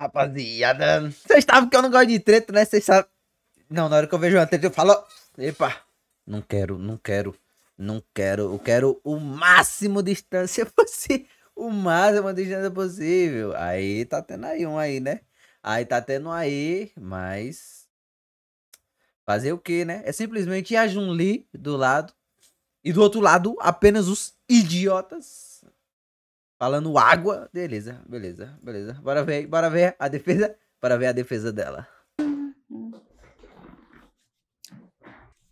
Rapaziada, vocês sabem que eu não gosto de treta, né? Vocês sabem. Não, na hora que eu vejo uma treta, eu falo. Epa, não quero, não quero, não quero. Eu quero o máximo de distância possível. O máximo de distância possível. Aí tá tendo aí um aí, né? Aí tá tendo aí, mas. Fazer o que, né? É simplesmente a Jun Lee do lado e do outro lado apenas os idiotas Falando água. Beleza, beleza, beleza. Bora ver, bora ver a defesa. Bora ver a defesa dela.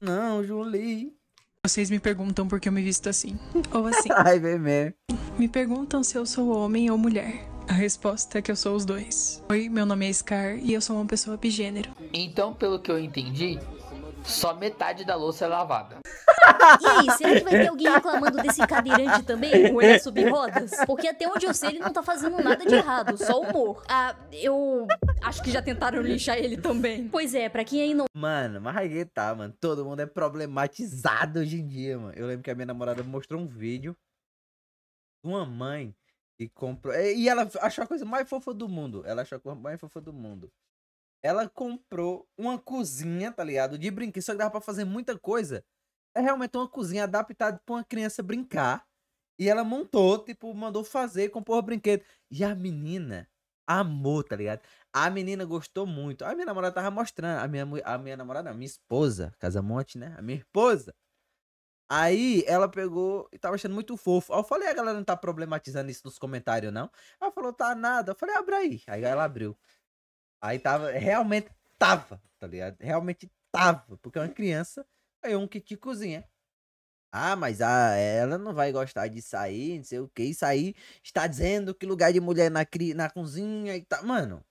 Não, Julie. Vocês me perguntam por que eu me visto assim. Ou assim. Ai, bebê. Me perguntam se eu sou homem ou mulher. A resposta é que eu sou os dois. Oi, meu nome é Scar e eu sou uma pessoa bigênero. Então, pelo que eu entendi, só metade da louça é lavada. E aí, será que vai ter alguém reclamando desse cadeirante também, com ele subir rodas? Porque até onde eu sei, ele não tá fazendo nada de errado, só humor. Ah, eu acho que já tentaram lixar ele também. Pois é, pra quem aí não... Mano, mas aí tá, mano, todo mundo é problematizado hoje em dia, mano. Eu lembro que a minha namorada mostrou um vídeo de uma mãe que comprou... E ela achou a coisa mais fofa do mundo. Ela achou a coisa mais fofa do mundo ela comprou uma cozinha, tá ligado? De brinquedo, só que dava pra fazer muita coisa. É realmente uma cozinha adaptada pra uma criança brincar. E ela montou, tipo, mandou fazer, compor brinquedo. E a menina amou, tá ligado? A menina gostou muito. A minha namorada tava mostrando. A minha, a minha namorada, a minha esposa, Casamonte, né? A minha esposa. Aí ela pegou e tava achando muito fofo. Aí eu falei, a galera não tá problematizando isso nos comentários, não? Ela falou, tá nada. Eu falei, abre aí. Aí ela abriu. Aí tava, realmente tava, tá ligado? Realmente tava, porque uma criança é um kit de cozinha. Ah, mas a, ela não vai gostar de sair, não sei o que. sair. está dizendo que lugar de mulher na, cri, na cozinha e tá. Mano.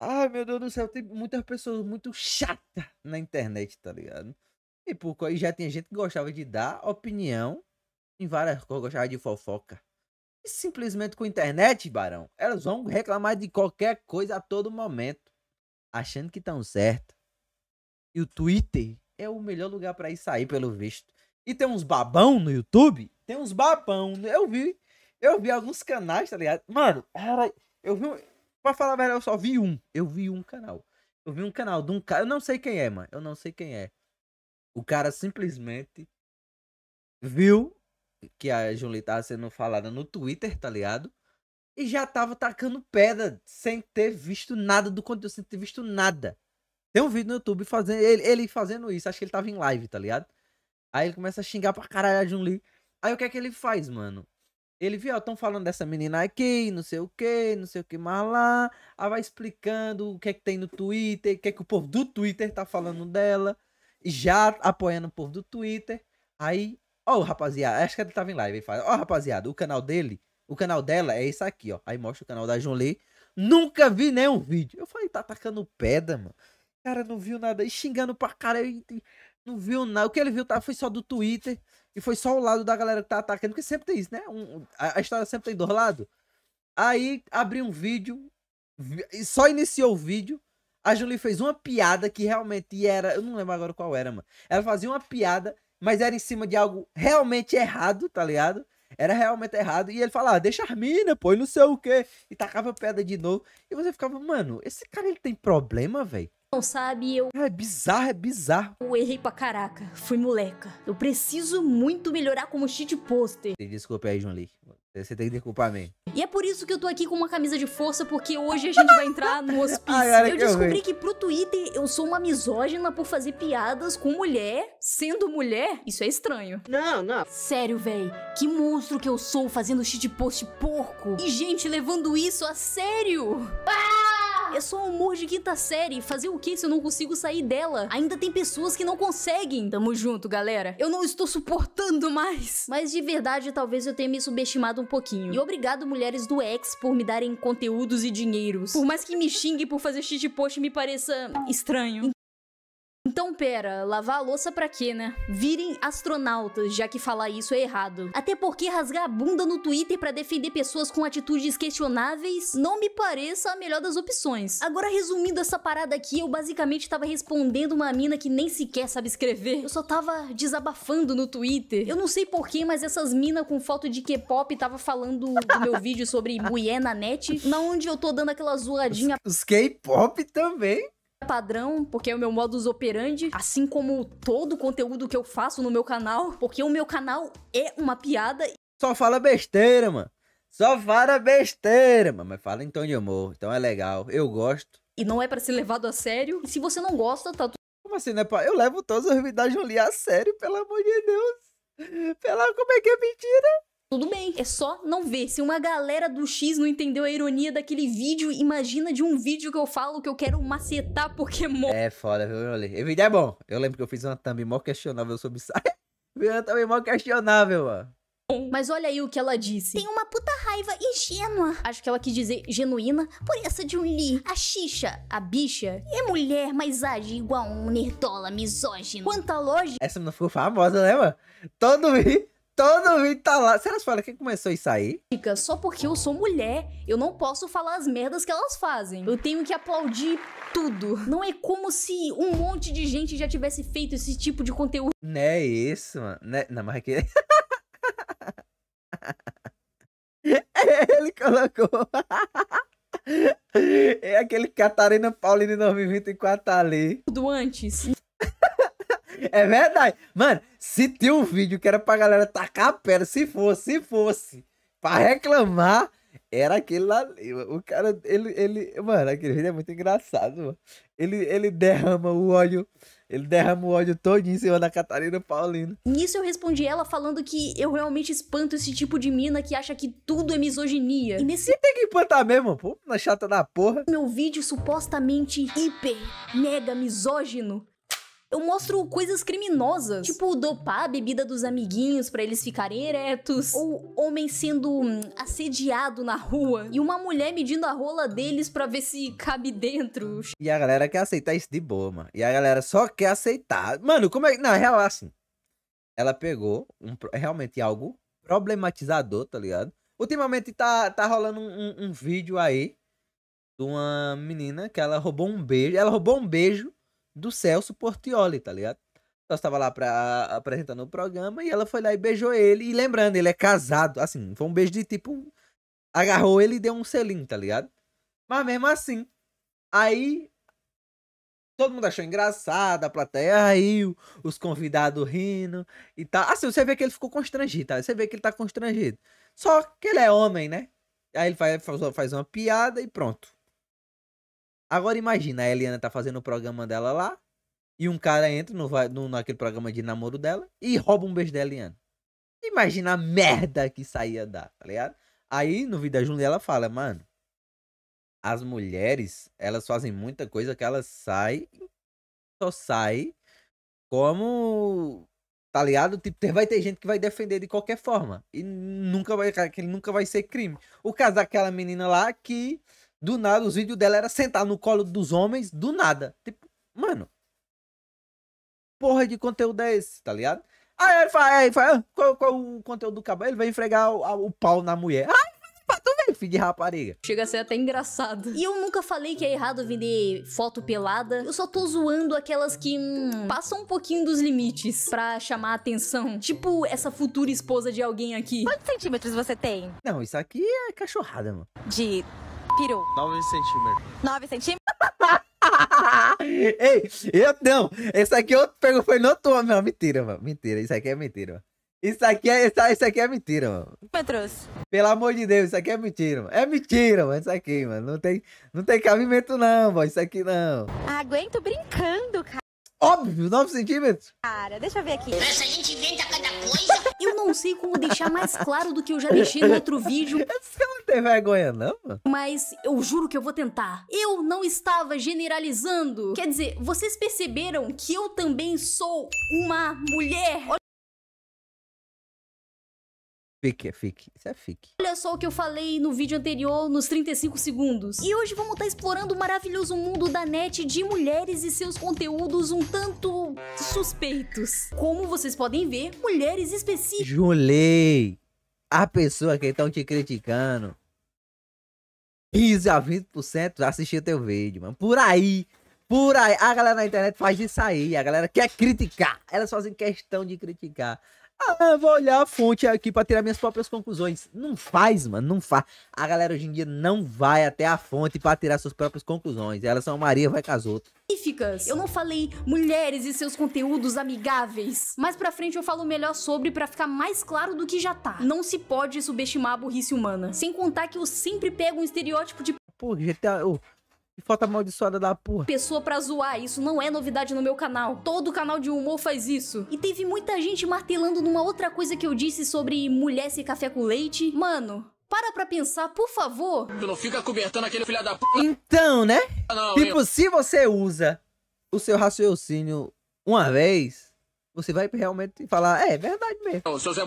Ai, meu Deus do céu, tem muitas pessoas muito chatas na internet, tá ligado? E por já tinha gente que gostava de dar opinião em várias coisas, gostava de fofoca. E simplesmente com a internet, Barão, elas vão reclamar de qualquer coisa a todo momento, achando que estão certo. E o Twitter é o melhor lugar para isso aí, pelo visto. E tem uns babão no YouTube? Tem uns babão. Né? Eu vi. Eu vi alguns canais, tá ligado? Mano, era, eu vi. Pra falar a verdade, eu só vi um. Eu vi um canal. Eu vi um canal de um cara. Eu não sei quem é, mano. Eu não sei quem é. O cara simplesmente viu que a Julie tava sendo falada no Twitter, tá ligado? E já tava tacando pedra sem ter visto nada do conteúdo, sem ter visto nada. Tem um vídeo no YouTube fazendo ele, ele fazendo isso, acho que ele tava em live, tá ligado? Aí ele começa a xingar pra caralho a jun Aí o que é que ele faz, mano? Ele viu, ó, tão falando dessa menina aqui, não sei o que, não sei o que mais lá. Aí vai explicando o que é que tem no Twitter, o que é que o povo do Twitter tá falando dela. Já apoiando o povo do Twitter. Aí Ó, oh, rapaziada, acho que ele tava em live e fala: Ó, oh, rapaziada, o canal dele, o canal dela é isso aqui, ó. Aí mostra o canal da Jonley. Nunca vi nenhum vídeo. Eu falei: tá atacando pedra, mano. Cara, não viu nada. E xingando pra cara. Não viu nada. O que ele viu tá, foi só do Twitter. E foi só o lado da galera que tá atacando. Porque sempre tem isso, né? Um, a, a história sempre tem dois lados. Aí abri um vídeo. Vi, só iniciou o vídeo. A Julie fez uma piada que realmente era. Eu não lembro agora qual era, mano. Ela fazia uma piada mas era em cima de algo realmente errado, tá ligado? Era realmente errado. E ele falava, ah, deixa as minas, pô, e não sei o quê. E tacava pedra de novo. E você ficava, mano, esse cara ele tem problema, velho? Não sabe, eu. É bizarro, é bizarro. Eu errei pra caraca. Fui moleca. Eu preciso muito melhorar como cheat poster. Desculpa aí, João Lee. Você tem que desculpar mesmo. E é por isso que eu tô aqui com uma camisa de força, porque hoje a gente vai entrar no hospício. eu descobri que, que pro Twitter eu sou uma misógina por fazer piadas com mulher, sendo mulher. Isso é estranho. Não, não. Sério, véi. Que monstro que eu sou fazendo shitpost porco. E gente levando isso a sério. Ah! É só humor de quinta série. Fazer o que se eu não consigo sair dela? Ainda tem pessoas que não conseguem. Tamo junto, galera. Eu não estou suportando mais. Mas de verdade, talvez eu tenha me subestimado um pouquinho. E obrigado, mulheres do X, por me darem conteúdos e dinheiros. Por mais que me xingue por fazer shit post me pareça estranho. Então pera, lavar a louça pra quê, né? Virem astronautas, já que falar isso é errado. Até porque rasgar a bunda no Twitter para defender pessoas com atitudes questionáveis não me pareça a melhor das opções. Agora resumindo essa parada aqui, eu basicamente tava respondendo uma mina que nem sequer sabe escrever. Eu só tava desabafando no Twitter. Eu não sei porquê, mas essas minas com foto de K-pop tava falando do meu vídeo sobre mulher na net, na onde eu tô dando aquela zoadinha. Os K-pop também padrão, porque é o meu modus operandi, assim como todo o conteúdo que eu faço no meu canal, porque o meu canal é uma piada. Só fala besteira, mano. Só fala besteira, mano. Mas fala em tom de amor, então é legal. Eu gosto. E não é para ser levado a sério. E se você não gosta, tá tudo. Como assim, né, pai? Eu levo todas as novidades ali a sério, pelo amor de Deus. Pela como é que é mentira? tudo bem. É só não ver. Se uma galera do X não entendeu a ironia daquele vídeo, imagina de um vídeo que eu falo que eu quero macetar Pokémon. É foda, viu, meu O vídeo é bom. Eu lembro que eu fiz uma thumb mó questionável sobre isso. uma thumb mó questionável, mano. Mas olha aí o que ela disse. Tem uma puta raiva ingênua. Acho que ela quis dizer genuína por essa de um Lee. A Xixa, a bicha, é mulher, mas age igual um nerdola misógino. Quanta lógica. Essa não ficou famosa, né, mano? Todo vídeo todo mundo tá lá. Se elas fala que começou isso aí? Só porque eu sou mulher, eu não posso falar as merdas que elas fazem. Eu tenho que aplaudir tudo. Não é como se um monte de gente já tivesse feito esse tipo de conteúdo. Não é isso, mano. Né? Na marca. Ele colocou. é aquele Catarina Paulina 2024 tá ali. Tudo antes. É verdade. Mano, se tem um vídeo que era pra galera tacar a pedra, se fosse, se fosse, pra reclamar, era aquele lá. O cara, ele, ele. Mano, aquele vídeo é muito engraçado, mano. Ele, ele derrama o óleo. Ele derrama o ódio todinho em cima da Catarina Paulina. Nisso eu respondi ela falando que eu realmente espanto esse tipo de mina que acha que tudo é misoginia. E nesse... tem que espantar mesmo, pô, na chata da porra. Meu vídeo supostamente hiper, mega misógino eu mostro coisas criminosas. Tipo, dopar a bebida dos amiguinhos para eles ficarem eretos. Ou homem sendo hum, assediado na rua. E uma mulher medindo a rola deles para ver se cabe dentro. E a galera quer aceitar isso de boa, mano. E a galera só quer aceitar. Mano, como é. que Na real, é assim. Ela pegou um, realmente algo problematizador, tá ligado? Ultimamente tá, tá rolando um, um, um vídeo aí de uma menina que ela roubou um beijo. Ela roubou um beijo do Celso Portioli, tá ligado? Nós estava lá pra, apresentando o programa e ela foi lá e beijou ele. E lembrando, ele é casado. Assim, foi um beijo de tipo. Agarrou ele e deu um selinho, tá ligado? Mas mesmo assim. Aí. Todo mundo achou engraçado, a plateia riu, os convidados rindo e tal. Assim, você vê que ele ficou constrangido, tá? Você vê que ele tá constrangido. Só que ele é homem, né? Aí ele faz uma piada e pronto. Agora imagina, a Eliana tá fazendo o programa dela lá, e um cara entra no, no, naquele programa de namoro dela e rouba um beijo da Eliana. Imagina a merda que saía da, tá ligado? Aí no vídeo da Júlia ela fala, mano, as mulheres, elas fazem muita coisa que elas saem, só saem como tá ligado? Tipo, vai ter gente que vai defender de qualquer forma. E nunca vai, que nunca vai ser crime. O caso daquela menina lá que do nada, os vídeos dela era sentar no colo dos homens, do nada. Tipo, mano. Porra de conteúdo é esse, tá ligado? Aí ele fala, aí fala ah, qual, qual o conteúdo do cabelo? Ele vai enfregar o, a, o pau na mulher. Ai, ah, tu vê, filho de rapariga. Chega a ser até engraçado. E eu nunca falei que é errado vender foto pelada. Eu só tô zoando aquelas que hum, passam um pouquinho dos limites pra chamar a atenção. Tipo essa futura esposa de alguém aqui. Quantos centímetros você tem? Não, isso aqui é cachorrada, mano. De Peru. 9 centímetros. 9 centímetros? Ei, eu não. Esse aqui eu é pego, foi no tua, não. Mentira, mano. Mentira. Isso aqui é mentira, Isso aqui é, isso, isso aqui é mentira, mano. Metros. Pelo amor de Deus, isso aqui é mentira, mano. É mentira, mano. Isso aqui, mano. Não tem, não tem cabimento, não, mano. Isso aqui não. Aguento brincando, cara. Óbvio, 9 centímetros. Cara, deixa eu ver aqui. Essa gente inventa eu não sei como deixar mais claro do que eu já deixei no outro vídeo. Você não tem vergonha, não? Mas eu juro que eu vou tentar. Eu não estava generalizando. Quer dizer, vocês perceberam que eu também sou uma mulher. Fique, é fique. Isso é fique. Olha só o que eu falei no vídeo anterior, nos 35 segundos. E hoje vamos estar tá explorando o maravilhoso mundo da net de mulheres e seus conteúdos um tanto suspeitos. Como vocês podem ver, mulheres específicas. Julei! A pessoa que estão te criticando. 15 a 20% assistiu teu vídeo, mano. Por aí por aí. A galera na internet faz isso aí. A galera quer criticar. Elas fazem questão de criticar. Ah, vou olhar a fonte aqui para tirar minhas próprias conclusões. Não faz, mano, não faz. A galera hoje em dia não vai até a fonte para tirar suas próprias conclusões. Elas são Maria, vai com as outras. Eu não falei mulheres e seus conteúdos amigáveis. Mas pra frente eu falo melhor sobre para ficar mais claro do que já tá. Não se pode subestimar a burrice humana. Sem contar que eu sempre pego um estereótipo de Pô, GTA, oh, foto amaldiçoada da porra. Pessoa pra zoar, isso não é novidade no meu canal. Todo canal de humor faz isso. E teve muita gente martelando numa outra coisa que eu disse sobre mulher sem café com leite. Mano, para pra pensar, por favor. Tu não fica cobertando aquele filho da p. Então, né? Ah, não, tipo, eu... se você usa o seu raciocínio uma vez, você vai realmente falar, é, é verdade mesmo. Não, seu Zé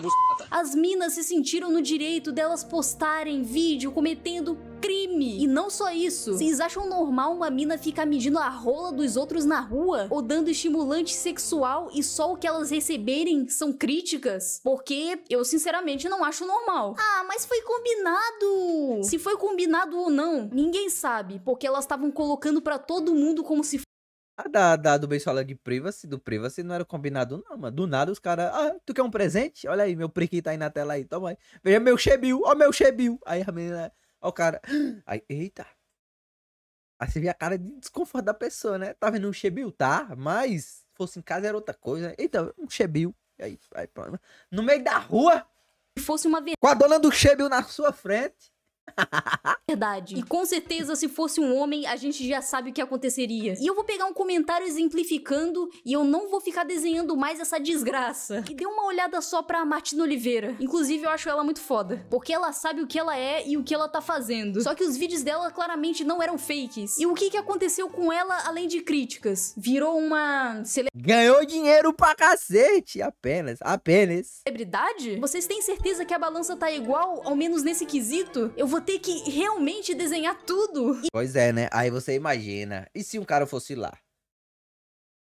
As minas se sentiram no direito delas postarem vídeo cometendo crime. E não só isso. Vocês acham normal uma mina ficar medindo a rola dos outros na rua? Ou dando estimulante sexual e só o que elas receberem são críticas? Porque eu sinceramente não acho normal. Ah, mas foi combinado! Se foi combinado ou não, ninguém sabe, porque elas estavam colocando para todo mundo como se a da, da do Beisola de Privacy, do Privacy, não era combinado, não, mano. Do nada os caras. Ah, tu quer um presente? Olha aí, meu priquinho tá aí na tela aí, toma aí. Veja meu chebil, ó meu chebil. Aí a menina. Ó o cara. Aí, eita. Aí você vê a cara de desconforto da pessoa, né? Tá vendo um chebil? Tá, mas se fosse em casa era outra coisa. Eita, um chebil. Aí, aí, pronto. No meio da rua. Se fosse uma. Com a dona do chebil na sua frente. Verdade. E com certeza, se fosse um homem, a gente já sabe o que aconteceria. E eu vou pegar um comentário exemplificando e eu não vou ficar desenhando mais essa desgraça. E dê uma olhada só pra Martina Oliveira. Inclusive, eu acho ela muito foda. Porque ela sabe o que ela é e o que ela tá fazendo. Só que os vídeos dela claramente não eram fakes. E o que que aconteceu com ela, além de críticas? Virou uma... Cele... Ganhou dinheiro pra cacete! Apenas, apenas. Celebridade? Vocês têm certeza que a balança tá igual, ao menos nesse quesito? Eu vou vou ter que realmente desenhar tudo. Pois é, né? Aí você imagina. E se um cara fosse lá?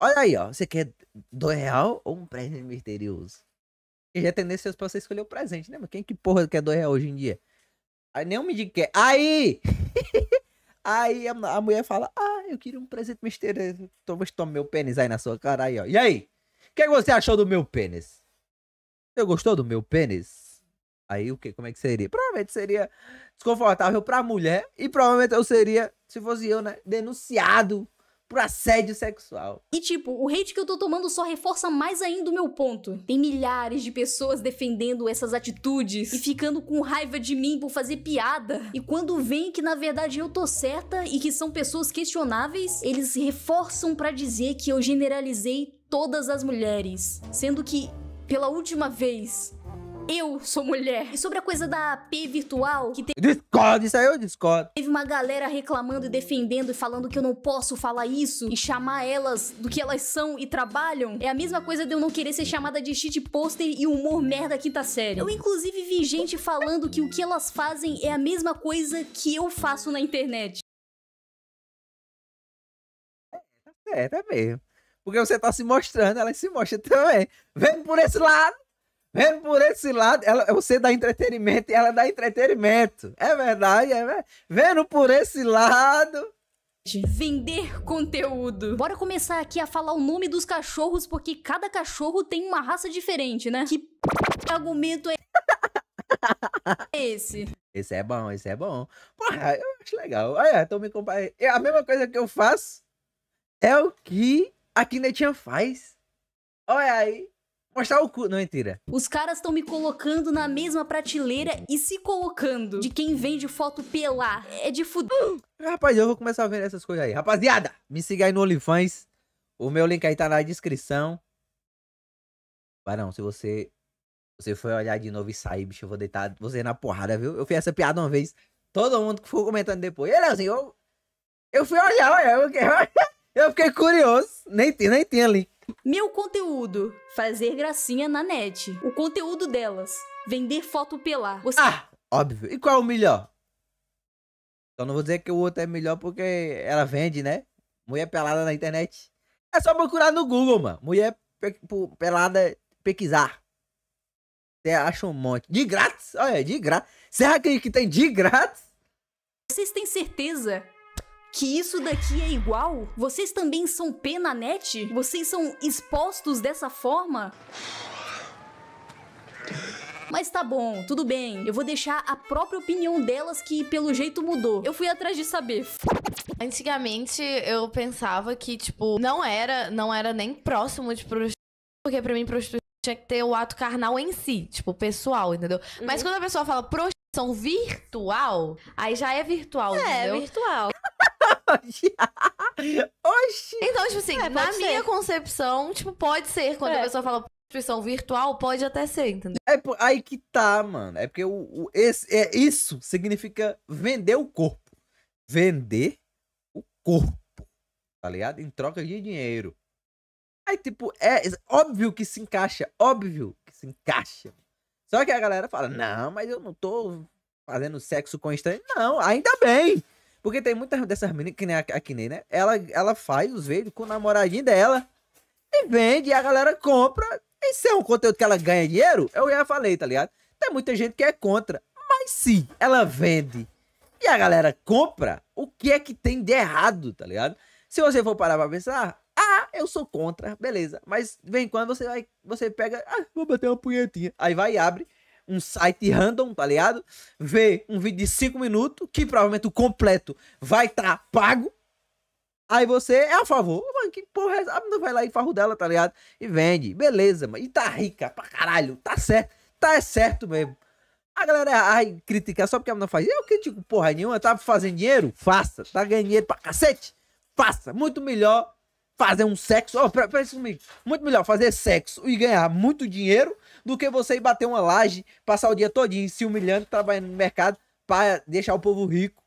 Olha aí, ó. Você quer dois real ou um presente misterioso? E já tem tendência pra você escolher o presente, né? Mas quem que porra quer dois real hoje em dia? Aí nem me diga que é. Aí! aí a, a, mulher fala, ah, eu queria um presente misterioso. Toma, então toma meu pênis aí na sua cara aí, ó. E aí? O que é você achou do meu pênis? Você gostou do meu pênis? Aí o que? Como é que seria? Provavelmente seria desconfortável para a mulher e provavelmente eu seria, se fosse eu, né, denunciado por assédio sexual. E tipo, o hate que eu tô tomando só reforça mais ainda o meu ponto. Tem milhares de pessoas defendendo essas atitudes e ficando com raiva de mim por fazer piada. E quando vem que na verdade eu tô certa e que são pessoas questionáveis, eles reforçam para dizer que eu generalizei todas as mulheres, sendo que pela última vez eu sou mulher. E sobre a coisa da AP virtual, que tem. Discord, isso aí eu Discord? Teve uma galera reclamando e defendendo e falando que eu não posso falar isso e chamar elas do que elas são e trabalham. É a mesma coisa de eu não querer ser chamada de shit poster e humor merda quinta série. Eu, inclusive, vi gente falando que o que elas fazem é a mesma coisa que eu faço na internet. É, tá é mesmo. Porque você tá se mostrando, ela se mostra também. Vem por esse lado, Vendo por esse lado, ela, você dá entretenimento e ela dá entretenimento. É verdade, é verdade. Vendo por esse lado. Vender conteúdo. Bora começar aqui a falar o nome dos cachorros, porque cada cachorro tem uma raça diferente, né? Que argumento é esse? Esse é bom, esse é bom. Porra, eu acho legal. Olha, tô me comparando. A mesma coisa que eu faço é o que a Kinetinha faz. Olha aí mostrar o cu. Não, mentira. Os caras estão me colocando na mesma prateleira e se colocando de quem vende foto pelar. É de fudu Rapaz, eu vou começar a ver essas coisas aí. Rapaziada, me siga aí no OnlyFans. O meu link aí tá na descrição. Barão, se você você foi olhar de novo e sair, bicho, eu vou deitar você na porrada, viu? Eu fiz essa piada uma vez. Todo mundo que foi comentando depois. ele assim eu, eu fui olhar, olha, eu, eu fiquei curioso. Nem, nem tinha link. Meu conteúdo: fazer gracinha na net. O conteúdo delas: vender foto pelar. Você... Ah, óbvio. E qual é o melhor? Só então não vou dizer que o outro é melhor porque ela vende, né? Mulher pelada na internet. É só procurar no Google, mano. Mulher pe pelada pesquisar. Você acha um monte. De grátis? Olha, de grátis. Será que tem de grátis? Vocês têm certeza que isso daqui é igual? Vocês também são pena net? Vocês são expostos dessa forma? Mas tá bom, tudo bem. Eu vou deixar a própria opinião delas que pelo jeito mudou. Eu fui atrás de saber. Antigamente eu pensava que tipo não era, não era nem próximo de prostituição, porque para mim prostituição tinha que ter o ato carnal em si, tipo pessoal, entendeu? Uhum. Mas quando a pessoa fala prostituição virtual, aí já é virtual, é, entendeu? É virtual. Oxi! Então, tipo assim, é, na minha concepção, tipo, pode ser. Quando é. a pessoa fala prostituição virtual, pode até ser, entendeu? É por, aí que tá, mano. É porque o, o, esse, é, isso significa vender o corpo. Vender o corpo. Tá ligado? Em troca de dinheiro. Aí, tipo, é óbvio que se encaixa. Óbvio que se encaixa. Só que a galera fala, não, mas eu não tô fazendo sexo com estranho. Não, ainda bem. Porque tem muitas dessas meninas, que nem a, a Kine, né? Ela, ela faz os vídeos com o namoradinho dela e vende, e a galera compra. E se é um conteúdo que ela ganha dinheiro, eu já falei, tá ligado? Tem muita gente que é contra. Mas se ela vende e a galera compra, o que é que tem de errado, tá ligado? Se você for parar pra pensar, ah, eu sou contra, beleza. Mas vem quando você vai, você pega, ah, vou bater uma punhetinha. Aí vai e abre um site random, tá ligado? ver um vídeo de 5 minutos, que provavelmente o completo vai estar tá pago. Aí você é a favor. Mano, que porra é essa? A menina vai lá e farro dela, tá ligado? E vende. Beleza, mano. E tá rica pra caralho. Tá certo. Tá é certo mesmo. A galera ai, critica só porque a menina faz. Eu critico porra nenhuma. Tá fazendo dinheiro? Faça. Tá ganhando dinheiro pra cacete? Faça. Muito melhor fazer um sexo. Ó, oh, isso comigo. Muito melhor fazer sexo e ganhar muito dinheiro do que você ir bater uma laje, passar o dia todinho se humilhando, trabalhando no mercado para deixar o povo rico.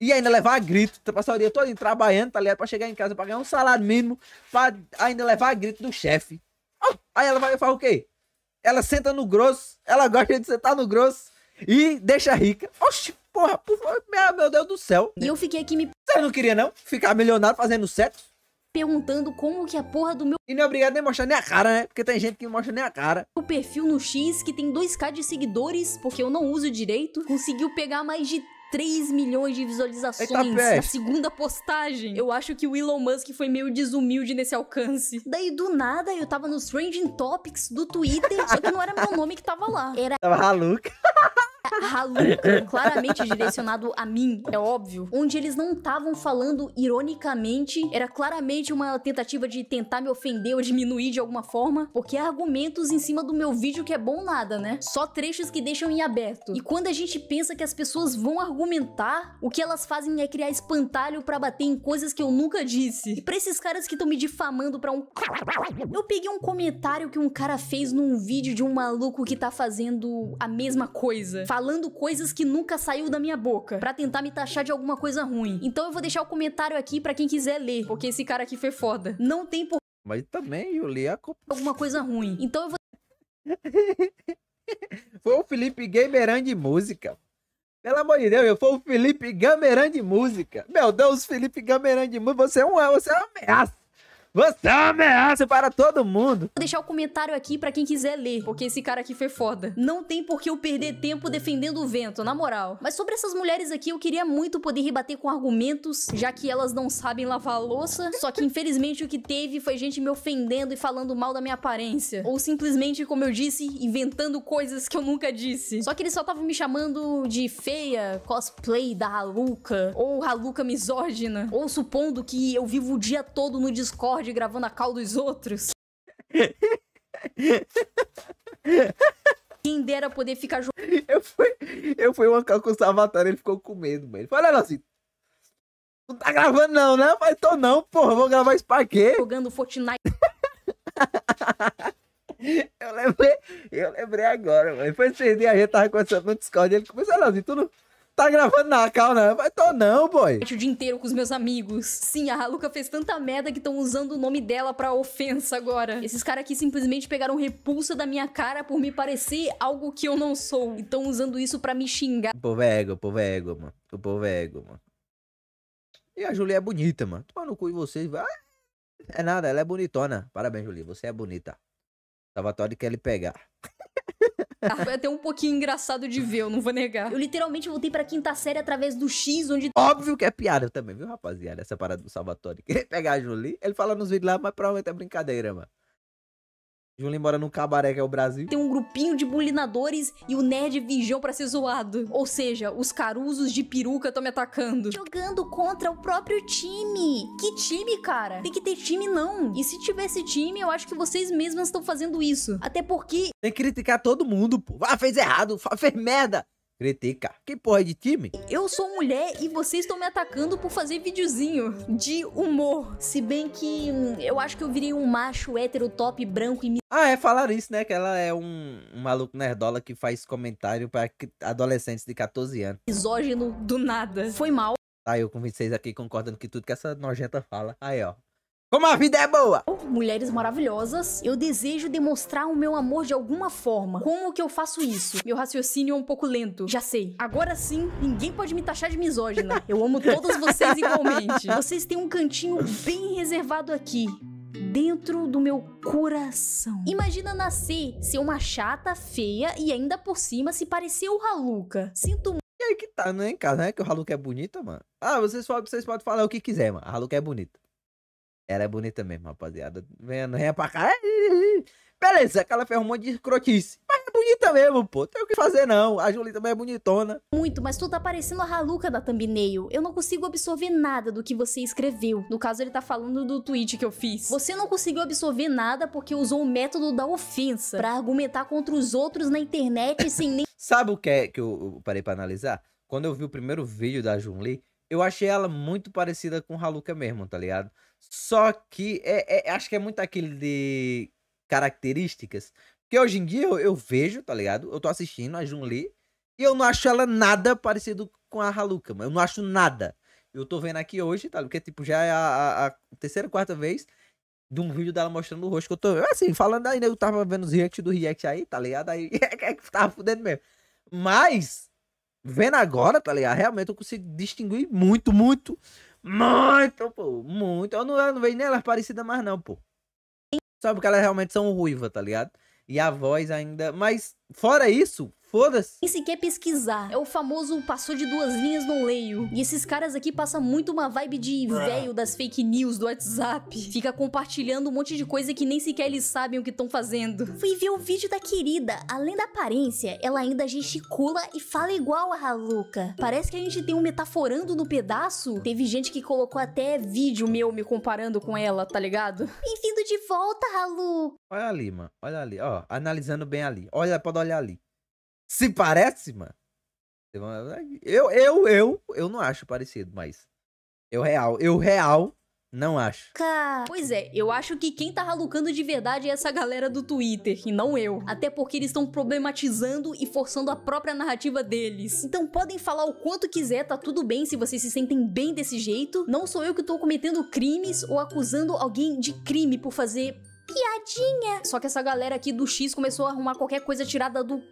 E ainda levar grito, passar o dia todo trabalhando, tá ligado? Pra chegar em casa, pra ganhar um salário mínimo, pra ainda levar grito do chefe. Oh, aí ela vai falar o quê? Ela senta no grosso, ela gosta de sentar no grosso e deixa rica. Oxi, porra, meu Deus do céu. E eu fiquei aqui me. Você não queria, não? Ficar milionário fazendo sexo? perguntando como que a porra do meu... E não é obrigado nem mostrar nem a cara, né? Porque tem gente que não mostra nem a cara. O perfil no X, que tem 2k de seguidores, porque eu não uso direito, conseguiu pegar mais de 3 milhões de visualizações Eita, na segunda postagem. Eu acho que o Elon Musk foi meio desumilde nesse alcance. Daí, do nada, eu tava nos trending topics do Twitter, só que não era meu nome que tava lá. Era... Tava Haluca. Haluca, claramente direcionado a mim, é óbvio. Onde eles não estavam falando ironicamente, era claramente uma tentativa de tentar me ofender ou diminuir de alguma forma, porque há argumentos em cima do meu vídeo que é bom nada, né? Só trechos que deixam em aberto. E quando a gente pensa que as pessoas vão argumentar, o que elas fazem é criar espantalho para bater em coisas que eu nunca disse. E pra esses caras que estão me difamando pra um. Eu peguei um comentário que um cara fez num vídeo de um maluco que tá fazendo a mesma coisa falando coisas que nunca saiu da minha boca, para tentar me taxar de alguma coisa ruim. Então eu vou deixar o comentário aqui para quem quiser ler, porque esse cara aqui foi foda. Não tem por Mas também eu li a é alguma coisa ruim. Então eu vou Foi o Felipe Gameran de música. Pelo amor de Deus, eu fui o Felipe Gameran de música. Meu Deus, Felipe Gameran de música, você é um, você é uma ameaça. Você é uma ameaça para todo mundo. Vou deixar o um comentário aqui para quem quiser ler, porque esse cara aqui foi foda. Não tem por que eu perder tempo defendendo o vento, na moral. Mas sobre essas mulheres aqui, eu queria muito poder rebater com argumentos, já que elas não sabem lavar a louça. Só que infelizmente o que teve foi gente me ofendendo e falando mal da minha aparência. Ou simplesmente, como eu disse, inventando coisas que eu nunca disse. Só que eles só estavam me chamando de feia, cosplay da Haluca, ou Haluca misógina, ou supondo que eu vivo o dia todo no Discord Discord gravando a cal dos outros. Quem dera poder ficar junto. Eu fui, eu fui uma cal com o Savatara, ele ficou com medo, mano. Ele falou, assim, não tá gravando não, né? Mas tô não, porra, vou gravar isso pra quê? Jogando Fortnite. eu lembrei, eu lembrei agora, mano. Depois de a gente tava conversando no Discord, ele começou, a assim, tudo. não tá gravando na cal, né? Mas tô não, boy. O dia inteiro com os meus amigos. Sim, a Luca fez tanta merda que estão usando o nome dela pra ofensa agora. Esses caras aqui simplesmente pegaram repulsa da minha cara por me parecer algo que eu não sou. E estão usando isso pra me xingar. O povo é ego, o povo é ego, mano. O povo é ego, mano. E a Julia é bonita, mano. Toma no cu de vocês, vai. É nada, ela é bonitona. Parabéns, Julia. Você é bonita. Tava todo de que ele pegar. Foi até um pouquinho engraçado de ver, eu não vou negar. Eu literalmente voltei pra quinta série através do X, onde. Óbvio que é piada também, viu, rapaziada? Essa parada do Salvatore. Queria pegar a Julie, ele fala nos vídeos lá, mas provavelmente é brincadeira, mano. Julinho embora num cabaré que é o Brasil. Tem um grupinho de bulinadores e o nerd vigiou para ser zoado. Ou seja, os carusos de peruca estão me atacando. Jogando contra o próprio time. Que time, cara? Tem que ter time, não. E se tivesse time, eu acho que vocês mesmas estão fazendo isso. Até porque... Tem que criticar todo mundo, pô. Ah, fez errado, fez merda. Creteca. Que porra de time? Eu sou mulher e vocês estão me atacando por fazer videozinho de humor. Se bem que hum, eu acho que eu virei um macho hétero top branco e me... Ah, é, falaram isso, né? Que ela é um, um maluco nerdola que faz comentário para adolescentes de 14 anos. Misógino do nada. Foi mal. Tá, eu com 26 aqui concordando que tudo que essa nojenta fala. Aí, ó. Como a vida é boa! Mulheres maravilhosas, eu desejo demonstrar o meu amor de alguma forma. Como que eu faço isso? Meu raciocínio é um pouco lento. Já sei. Agora sim, ninguém pode me taxar de misógina. Eu amo todos vocês igualmente. Vocês têm um cantinho bem reservado aqui dentro do meu coração. Imagina nascer, ser uma chata, feia e ainda por cima se parecer o Haluca. Sinto E aí que tá, né, em casa, né? que o Haluca é bonita, mano? Ah, vocês, vocês podem falar o que quiser, mano. A Haluca é bonita. Ela é bonita mesmo, rapaziada. Vendo, é pra cá. Beleza, Aquela ela fez um monte de escrotice. Mas é bonita mesmo, pô. Tem o que fazer, não. A Julie também é bonitona. Muito, mas tu tá parecendo a Haluca da thumbnail. Eu não consigo absorver nada do que você escreveu. No caso, ele tá falando do tweet que eu fiz. Você não conseguiu absorver nada porque usou o método da ofensa para argumentar contra os outros na internet sem nem... Sabe o que é que eu parei pra analisar? Quando eu vi o primeiro vídeo da Junli, eu achei ela muito parecida com Haluca mesmo, tá ligado? Só que é, é, é, acho que é muito aquele de características. Porque hoje em dia eu, eu vejo, tá ligado? Eu tô assistindo a Jun-Li e eu não acho ela nada parecido com a Haluka, mano. Eu não acho nada. Eu tô vendo aqui hoje, tá? Porque, tipo, já é a, a, a terceira, quarta vez de um vídeo dela mostrando o rosto que eu tô vendo. Assim, falando ainda, eu tava vendo os react do react aí, tá ligado? Aí é que é, tava fudendo mesmo. Mas, vendo agora, tá ligado? Realmente eu consigo distinguir muito, muito muito, pô. Muito. Eu não, eu não vejo nem elas parecidas mais, não, pô. Só porque elas realmente são ruivas, tá ligado? E a voz ainda. Mas, fora isso, Foda-se. Nem sequer pesquisar. É o famoso passou de duas linhas, não leio. E esses caras aqui passam muito uma vibe de velho das fake news do WhatsApp. Fica compartilhando um monte de coisa que nem sequer eles sabem o que estão fazendo. Fui ver o vídeo da querida. Além da aparência, ela ainda gesticula e fala igual a Haluca. Parece que a gente tem um metaforando no pedaço. Teve gente que colocou até vídeo meu me comparando com ela, tá ligado? Bem-vindo de volta, Haluca. Olha ali, mano. Olha ali, ó. Analisando bem ali. Olha, pode olhar ali. Se parece, mano. Eu, eu, eu, eu não acho parecido, mas. Eu real, eu real não acho. Pois é, eu acho que quem tá ralucando de verdade é essa galera do Twitter, e não eu. Até porque eles estão problematizando e forçando a própria narrativa deles. Então podem falar o quanto quiser, tá tudo bem se vocês se sentem bem desse jeito. Não sou eu que tô cometendo crimes ou acusando alguém de crime por fazer piadinha. Só que essa galera aqui do X começou a arrumar qualquer coisa tirada do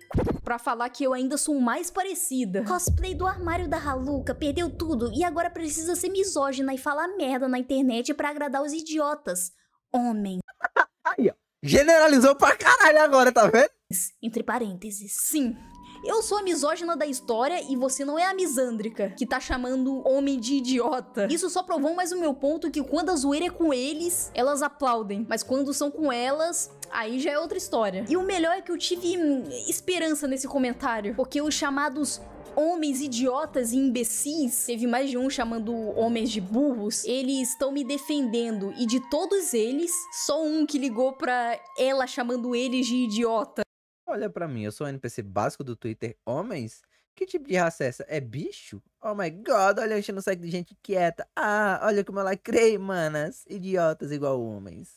pra falar que eu ainda sou mais parecida. Cosplay do armário da Haluca perdeu tudo e agora precisa ser misógina e falar merda na internet para agradar os idiotas. Homem. Aí, ó. Generalizou pra caralho agora, tá vendo? Entre parênteses. Sim, eu sou a misógina da história e você não é a misândrica, que tá chamando homem de idiota. Isso só provou mais o meu ponto que quando a zoeira é com eles, elas aplaudem. Mas quando são com elas, aí já é outra história. E o melhor é que eu tive hum, esperança nesse comentário, porque os chamados homens idiotas e imbecis, teve mais de um chamando homens de burros, eles estão me defendendo e de todos eles, só um que ligou pra ela chamando eles de idiota. Olha para mim, eu sou um NPC básico do Twitter. Homens? Que tipo de raça é essa? É bicho? Oh my god, olha eu enchendo o saco de gente quieta. Ah, olha como eu lacrei, manas. Idiotas igual homens.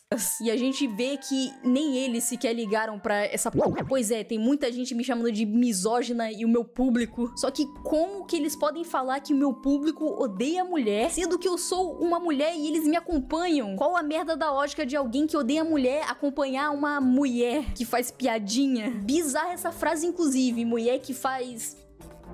E a gente vê que nem eles sequer ligaram pra essa porra. Pois é, tem muita gente me chamando de misógina e o meu público. Só que como que eles podem falar que o meu público odeia mulher, sendo que eu sou uma mulher e eles me acompanham? Qual a merda da lógica de alguém que odeia mulher acompanhar uma mulher que faz piadinha? Bizarra essa frase, inclusive. Mulher que faz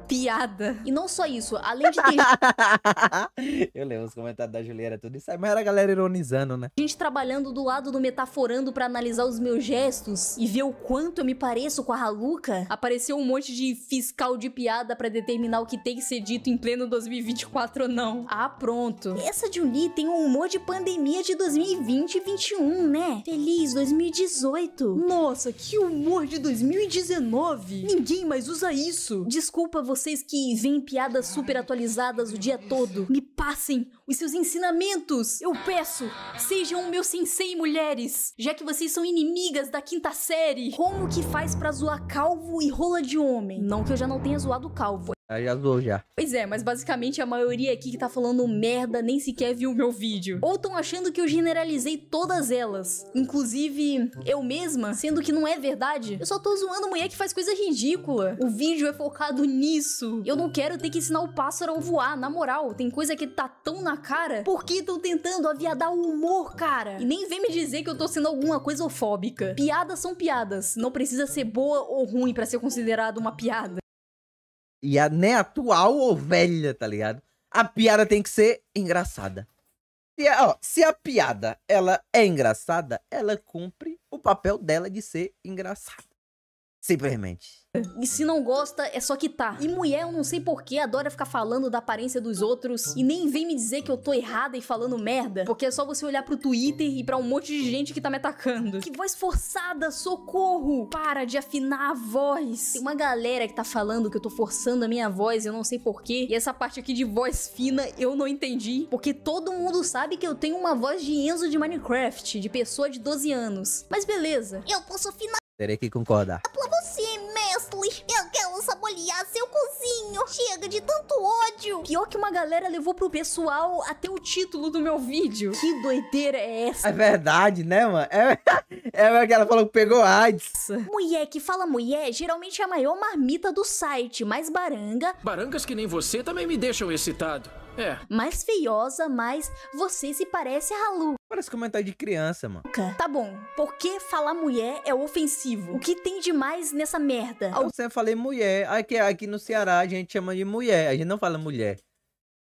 piada. E não só isso, além de ter... Eu leio os comentários da Juliana, tudo isso aí, mas era a galera ironizando, né? Gente trabalhando do lado do metaforando para analisar os meus gestos e ver o quanto eu me pareço com a Haluca. Apareceu um monte de fiscal de piada para determinar o que tem que ser dito em pleno 2024 ou não. Ah, pronto. Essa Juli tem um humor de pandemia de 2020 e 21, né? Feliz 2018. Nossa, que humor de 2019. Ninguém mais usa isso. Desculpa você vocês que veem piadas super atualizadas o dia todo, me passem os seus ensinamentos. Eu peço, sejam o meu sensei, mulheres. Já que vocês são inimigas da quinta série, como que faz pra zoar calvo e rola de homem? Não que eu já não tenha zoado calvo. Aí tá, zoou já. Pois é, mas basicamente a maioria aqui que tá falando merda nem sequer viu meu vídeo. Ou tão achando que eu generalizei todas elas. Inclusive, eu mesma, sendo que não é verdade. Eu só tô zoando mulher que faz coisa ridícula. O vídeo é focado nisso. Eu não quero ter que ensinar o pássaro a voar, na moral. Tem coisa que tá tão na cara. Por que tão tentando aviadar o humor, cara? E nem vem me dizer que eu tô sendo alguma coisa ofóbica. Piadas são piadas. Não precisa ser boa ou ruim para ser considerado uma piada. E a, né, atual ou velha, tá ligado? A piada tem que ser engraçada. E, ó, se a piada ela é engraçada, ela cumpre o papel dela de ser engraçada. Simplesmente. E se não gosta, é só quitar. E mulher, eu não sei porquê, adora ficar falando da aparência dos outros e nem vem me dizer que eu tô errada e falando merda, porque é só você olhar pro Twitter e pra um monte de gente que tá me atacando. Que voz forçada, socorro! Para de afinar a voz. Tem uma galera que tá falando que eu tô forçando a minha voz, eu não sei porquê, e essa parte aqui de voz fina eu não entendi, porque todo mundo sabe que eu tenho uma voz de Enzo de Minecraft, de pessoa de 12 anos. Mas beleza. Eu posso afinar Terei que concordar. Pra você, mestre. Eu quero saborear seu cozinho. Chega de tanto ódio. Pior que uma galera levou pro pessoal até o título do meu vídeo. Que doideira é essa? É verdade, né, mano? É, é que ela falou que pegou AIDS. Mulher que fala mulher geralmente é a maior marmita do site, mas baranga... Barangas que nem você também me deixam excitado. É. Mais feiosa, mas você se parece a Halu. Parece comentário de criança, mano. Tá bom, por que falar mulher é ofensivo? O que tem de mais nessa merda? Eu sempre falei mulher. Aqui, aqui no Ceará a gente chama de mulher. A gente não fala mulher.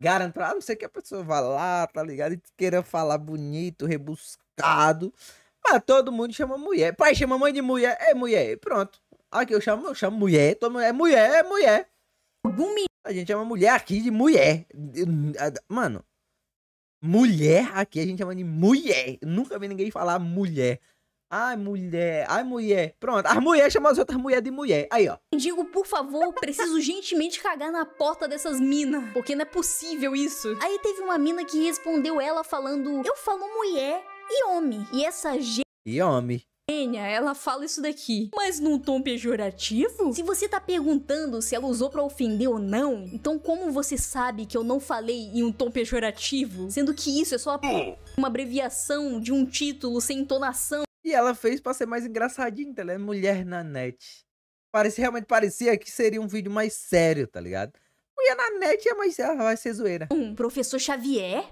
Garanto, a não ser que a pessoa vá lá, tá ligado? E queira falar bonito, rebuscado. Mas todo mundo chama mulher. Pai chama mãe de mulher, é mulher. Pronto. Aqui eu chamo, eu chamo mulher, todo mundo é mulher, é mulher. Algum a gente chama é mulher aqui de mulher. Mano, mulher aqui a gente chama de mulher. Eu nunca vi ninguém falar mulher. Ai, mulher, ai, mulher. Pronto, as mulheres chamam as outras mulheres de mulher. Aí, ó. Digo, por favor, preciso gentilmente cagar na porta dessas minas. Porque não é possível isso. Aí teve uma mina que respondeu ela falando: Eu falo mulher e homem. E essa gente. E homem. Enya, ela fala isso daqui, mas num tom pejorativo? Se você tá perguntando se ela usou pra ofender ou não, então como você sabe que eu não falei em um tom pejorativo? Sendo que isso é só uma abreviação de um título sem entonação. E ela fez pra ser mais engraçadinha, tá ligado? Mulher na net. Parece realmente parecia que seria um vídeo mais sério, tá ligado? Mulher na net é mais... Ah, vai ser zoeira. Um professor Xavier?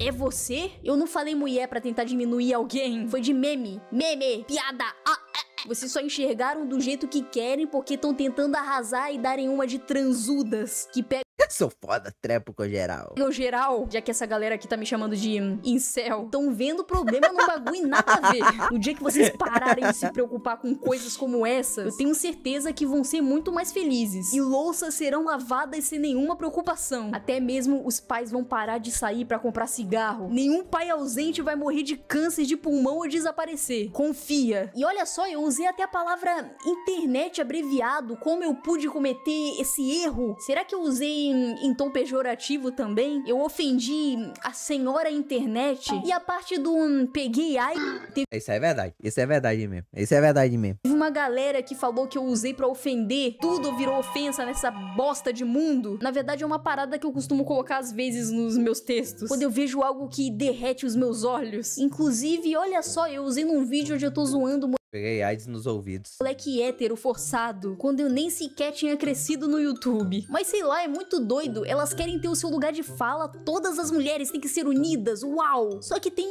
É você? Eu não falei mulher para tentar diminuir alguém. Foi de meme. Meme. Piada. Ah, ah. Vocês só enxergaram do jeito que querem porque estão tentando arrasar e darem uma de transudas que pega eu sou foda, trepo com geral. Eu geral, já que essa galera aqui tá me chamando de hum, incel, tão vendo problema no bagulho e nada a ver. No dia que vocês pararem de se preocupar com coisas como essa, eu tenho certeza que vão ser muito mais felizes. E louças serão lavadas sem nenhuma preocupação. Até mesmo os pais vão parar de sair para comprar cigarro. Nenhum pai ausente vai morrer de câncer de pulmão ou desaparecer. Confia. E olha só, eu usei até a palavra internet abreviado. Como eu pude cometer esse erro? Será que eu usei em, tom pejorativo também. Eu ofendi a senhora internet. E a parte do um, peguei ai. Teve... Isso é verdade. Isso é verdade mesmo. Isso é verdade mesmo. Teve uma galera que falou que eu usei para ofender. Tudo virou ofensa nessa bosta de mundo. Na verdade, é uma parada que eu costumo colocar às vezes nos meus textos. Quando eu vejo algo que derrete os meus olhos. Inclusive, olha só, eu usei num vídeo onde eu tô zoando Peguei AIDS nos ouvidos. Moleque hétero, forçado, quando eu nem sequer tinha crescido no YouTube. Mas sei lá, é muito doido. Elas querem ter o seu lugar de fala, todas as mulheres têm que ser unidas, uau! Só que tem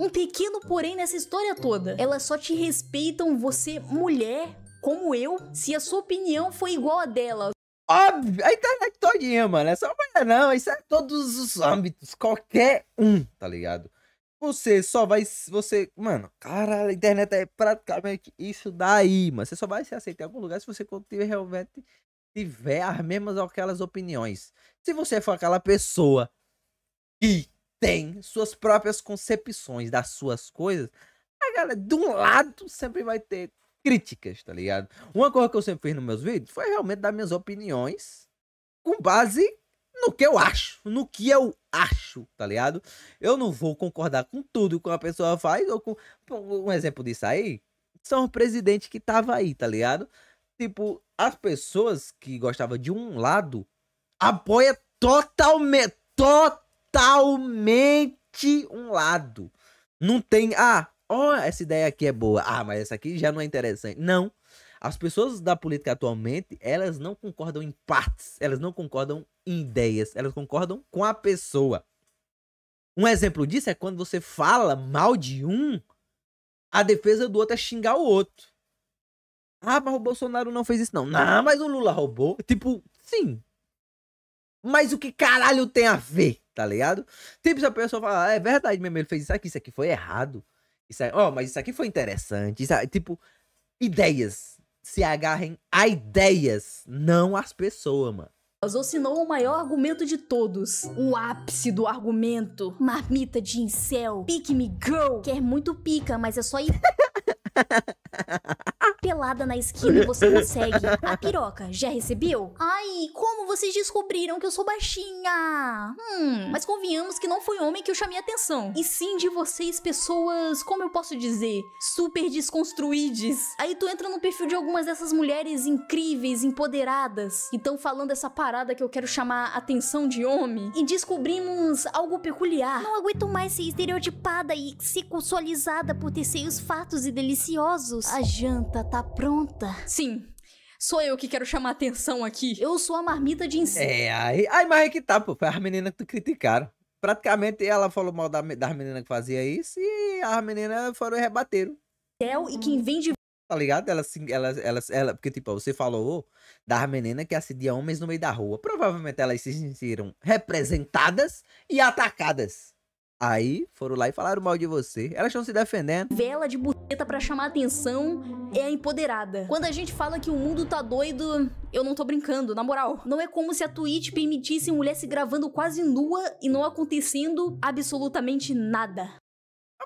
um pequeno porém nessa história toda. Elas só te respeitam você, mulher, como eu, se a sua opinião foi igual a dela. Óbvio, a internet todinha, mano. É só mulher, não. Isso é todos os âmbitos, qualquer um, tá ligado? Você só vai. Você. Mano, cara, a internet é praticamente isso daí, mano. Você só vai se aceitar em algum lugar se você tiver realmente tiver as mesmas aquelas opiniões. Se você for aquela pessoa que tem suas próprias concepções das suas coisas, a galera, de um lado, sempre vai ter críticas, tá ligado? Uma coisa que eu sempre fiz nos meus vídeos foi realmente dar minhas opiniões com base no que eu acho, no que eu acho, tá ligado? Eu não vou concordar com tudo que uma pessoa faz, ou com um exemplo disso aí, são o presidente que tava aí, tá ligado? Tipo, as pessoas que gostavam de um lado apoia totalmente, totalmente um lado. Não tem, ah, ó, oh, essa ideia aqui é boa, ah, mas essa aqui já não é interessante. Não. As pessoas da política atualmente, elas não concordam em partes, elas não concordam em ideias, elas concordam com a pessoa. Um exemplo disso é quando você fala mal de um, a defesa do outro é xingar o outro. Ah, mas o Bolsonaro não fez isso, não. Não, mas o Lula roubou. Tipo, sim. Mas o que caralho tem a ver, tá ligado? Tipo, se a pessoa fala, ah, é verdade mesmo, ele fez isso aqui, isso aqui foi errado. Isso ó, oh, mas isso aqui foi interessante. Isso aí, tipo, ideias se agarrem a ideias, não às pessoas, mano. Ou se o maior argumento de todos. O ápice do argumento. Marmita de incel. Pick me girl. Quer muito pica, mas é só ir... Pelada na esquina você consegue. A piroca, já recebeu? Ai, como vocês descobriram que eu sou baixinha? Hum, mas convenhamos que não foi homem que eu chamei a atenção. E sim de vocês, pessoas, como eu posso dizer, super desconstruídes. Aí tu entra no perfil de algumas dessas mulheres incríveis, empoderadas, que estão falando essa parada que eu quero chamar atenção de homem. E descobrimos algo peculiar. Não aguento mais ser estereotipada e sexualizada por ter seios fatos e deliciosos. Deus, a janta tá pronta. Sim, sou eu que quero chamar atenção aqui. Eu sou a marmita de ensino. É, aí, aí mas é que tá, pô. Foi as meninas que criticaram. Praticamente ela falou mal da, das meninas que fazia isso e as meninas foram rebateram. Del e quem vende. Tá ligado? Ela, ela, ela, ela, porque, tipo, você falou das meninas que assidia homens no meio da rua. Provavelmente elas se sentiram representadas e atacadas. Aí foram lá e falaram mal de você. Elas estão se defendendo. Vela de buceta para chamar atenção é a empoderada. Quando a gente fala que o mundo tá doido, eu não tô brincando, na moral. Não é como se a Twitch permitisse mulher se gravando quase nua e não acontecendo absolutamente nada.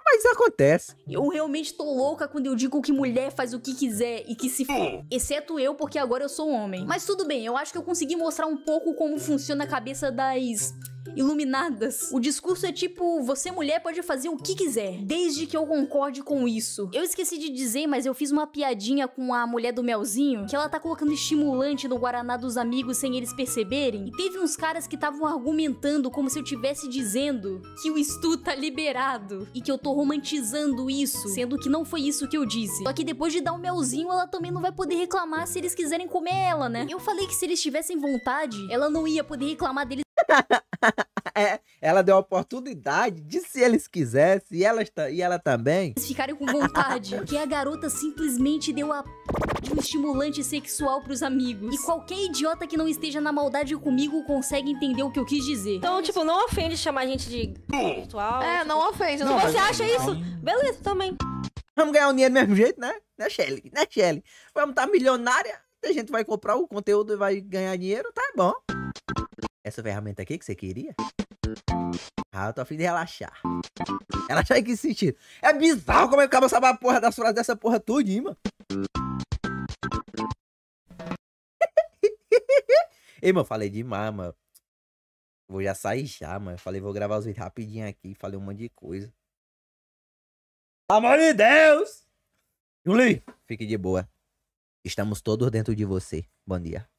Mas acontece. Eu realmente tô louca quando eu digo que mulher faz o que quiser e que se f... Exceto eu, porque agora eu sou homem. Mas tudo bem, eu acho que eu consegui mostrar um pouco como funciona a cabeça das iluminadas. O discurso é tipo: você mulher pode fazer o que quiser, desde que eu concorde com isso. Eu esqueci de dizer, mas eu fiz uma piadinha com a mulher do Melzinho, que ela tá colocando estimulante no guaraná dos amigos sem eles perceberem. E teve uns caras que estavam argumentando como se eu tivesse dizendo que o Stu tá liberado e que eu tô romantizando isso, sendo que não foi isso que eu disse. Só que depois de dar o um melzinho, ela também não vai poder reclamar se eles quiserem comer ela, né? Eu falei que se eles tivessem vontade, ela não ia poder reclamar deles é, ela deu a oportunidade de se eles quisessem, e ela, e ela também. Eles ficaram com vontade, que a garota simplesmente deu a de um estimulante sexual pros amigos. E qualquer idiota que não esteja na maldade comigo consegue entender o que eu quis dizer. Então, tipo, não ofende chamar a gente de sexual. É, tipo... não ofende. Não, você acha não. isso? Beleza, também. Vamos ganhar o dinheiro do mesmo jeito, né? Né, Shelly? Né, Shelly? Vamos estar tá milionária, a gente vai comprar o conteúdo e vai ganhar dinheiro, tá bom essa ferramenta aqui que você queria? Ah, eu tô afim de relaxar. Relaxar em é que sentido? É bizarro como é que acaba sabe a porra das frases dessa porra hein, mano. Ei, mano, falei demais, mano. Vou já sair já, mano. Falei, vou gravar os vídeos rapidinho aqui. Falei um monte de coisa. Amor de Deus! Juli, fique de boa. Estamos todos dentro de você. Bom dia.